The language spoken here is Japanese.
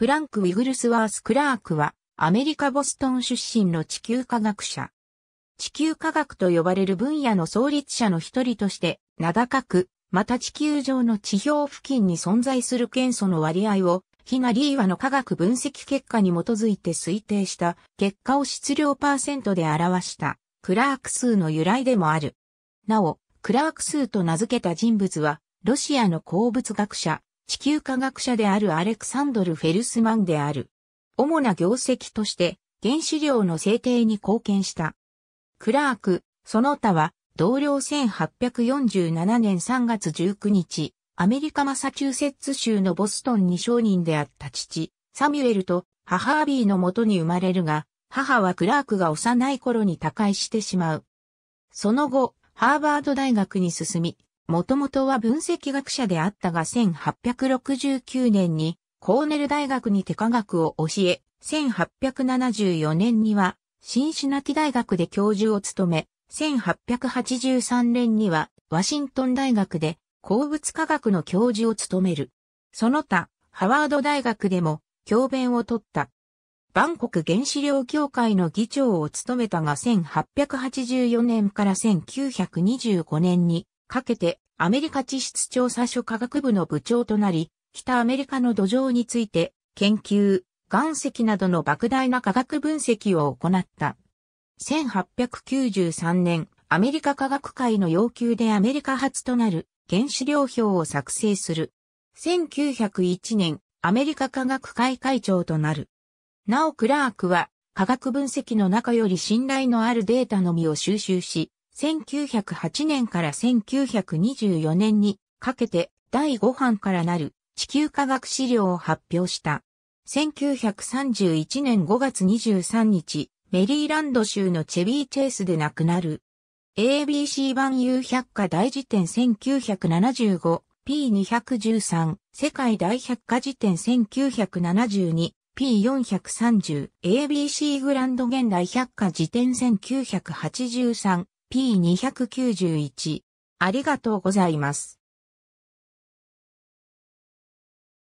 フランク・ウィグルスワース・クラークは、アメリカ・ボストン出身の地球科学者。地球科学と呼ばれる分野の創立者の一人として、名高く、また地球上の地表付近に存在する元素の割合を、ヒナリーワの科学分析結果に基づいて推定した結果を質量パーセントで表したクラーク数の由来でもある。なお、クラーク数と名付けた人物は、ロシアの鉱物学者、地球科学者であるアレクサンドル・フェルスマンである。主な業績として原子量の制定に貢献した。クラーク、その他は同僚1847年3月19日、アメリカマサチューセッツ州のボストンに商人であった父、サミュエルと母アビーのもとに生まれるが、母はクラークが幼い頃に他界してしまう。その後、ハーバード大学に進み、もともとは分析学者であったが1869年にコーネル大学に手科学を教え、1874年にはシンシナティ大学で教授を務め、1883年にはワシントン大学で鉱物科学の教授を務める。その他、ハワード大学でも教鞭を取った。バンコク原子量協会の議長を務めたが1884年から1925年にかけてアメリカ地質調査所科学部の部長となり、北アメリカの土壌について研究、岩石などの莫大な科学分析を行った。1893年、アメリカ科学会の要求でアメリカ初となる原子量表を作成する。1901年、アメリカ科学会会長となる。なおクラークは科学分析の中より信頼のあるデータのみを収集し、1908年から1924年にかけて第5版からなる地球科学資料を発表した。1931年5月23日、メリーランド州のチェビーチェイスで亡くなる。ABC 版 U 百科大辞典 1975P213 世界大百科辞典 1972P430ABC グランド現代百科辞典1983 P291。ありがとうございます。